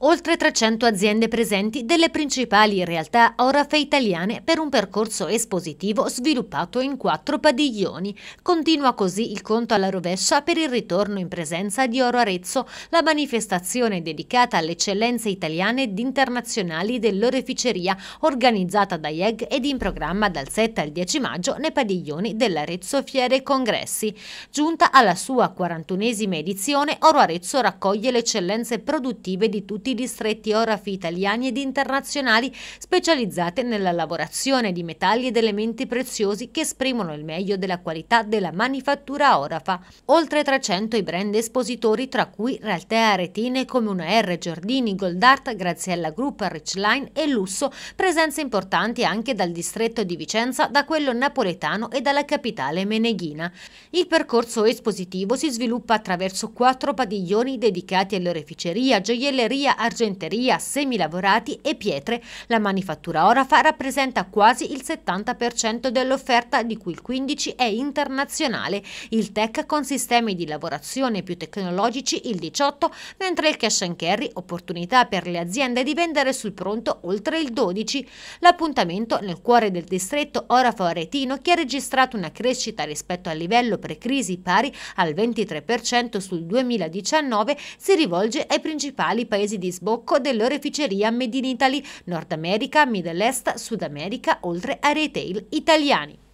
oltre 300 aziende presenti delle principali realtà orafe italiane per un percorso espositivo sviluppato in quattro padiglioni. Continua così il conto alla rovescia per il ritorno in presenza di Oro Arezzo, la manifestazione dedicata alle eccellenze italiane ed internazionali dell'oreficeria, organizzata da IEG ed in programma dal 7 al 10 maggio nei padiglioni dell'Arezzo Fiere e Congressi. Giunta alla sua 41esima edizione, Oro Arezzo raccoglie le eccellenze produttive di tutti tutti i distretti orafi italiani ed internazionali specializzate nella lavorazione di metalli ed elementi preziosi che esprimono il meglio della qualità della manifattura orafa. Oltre 300 i brand espositori tra cui Realtea Aretine, una R, Giordini, Goldart, Graziella Group, Richline e Lusso, presenze importanti anche dal distretto di Vicenza, da quello napoletano e dalla capitale meneghina. Il percorso espositivo si sviluppa attraverso quattro padiglioni dedicati all'oreficeria, gioielleria argenteria, semilavorati e pietre. La manifattura Orafa rappresenta quasi il 70% dell'offerta, di cui il 15% è internazionale. Il tech con sistemi di lavorazione più tecnologici il 18%, mentre il cash and carry, opportunità per le aziende di vendere sul pronto oltre il 12%. L'appuntamento nel cuore del distretto Orafa Aretino che ha registrato una crescita rispetto al livello pre-crisi pari al 23% sul 2019 si rivolge ai principali paesi di di sbocco dell'oreficeria Made in Italy, Nord America, Middle Est, Sud America, oltre ai retail italiani.